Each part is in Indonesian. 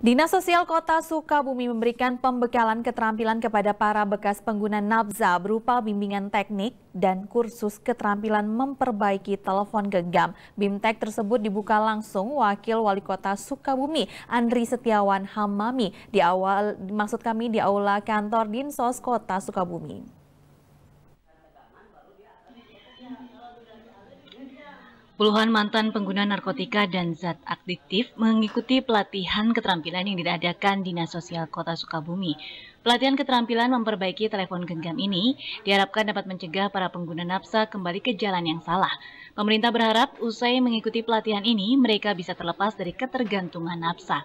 Dinas Sosial Kota Sukabumi memberikan pembekalan keterampilan kepada para bekas pengguna nabza berupa bimbingan teknik dan kursus keterampilan memperbaiki telepon genggam. Bimtek tersebut dibuka langsung Wakil Wali Kota Sukabumi Andri Setiawan Hamami di awal maksud kami di aula kantor Dinsos Kota Sukabumi. Puluhan mantan pengguna narkotika dan zat aktif mengikuti pelatihan keterampilan yang diadakan Dinas Sosial Kota Sukabumi. Pelatihan keterampilan memperbaiki telepon genggam ini diharapkan dapat mencegah para pengguna nafsa kembali ke jalan yang salah. Pemerintah berharap usai mengikuti pelatihan ini mereka bisa terlepas dari ketergantungan nafsa.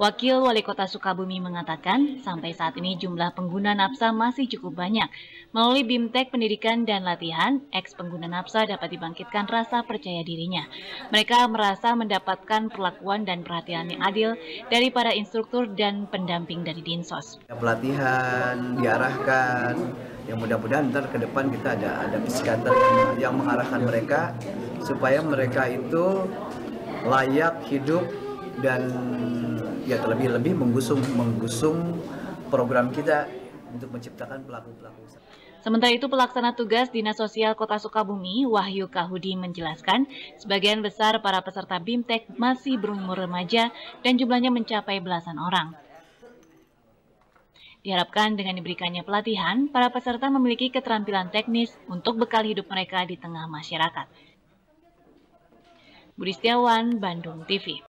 Wakil Wali Kota Sukabumi mengatakan, sampai saat ini jumlah pengguna NAPSA masih cukup banyak. Melalui BIMTEK Pendidikan dan Latihan, eks pengguna NAPSA dapat dibangkitkan rasa percaya dirinya. Mereka merasa mendapatkan perlakuan dan perhatian yang adil dari para instruktur dan pendamping dari Dinsos. Pelatihan, diarahkan, yang mudah-mudahan nanti ke depan kita ada ada psikiater yang mengarahkan mereka supaya mereka itu layak hidup dan ya terlebih lebih menggusung menggusung program kita untuk menciptakan pelaku-pelaku Sementara itu pelaksana tugas Dinas Sosial Kota Sukabumi, Wahyu Kahudi menjelaskan, sebagian besar para peserta BIMTEK masih berumur remaja dan jumlahnya mencapai belasan orang. Diharapkan dengan diberikannya pelatihan, para peserta memiliki keterampilan teknis untuk bekal hidup mereka di tengah masyarakat. Budi Setiawan, Bandung TV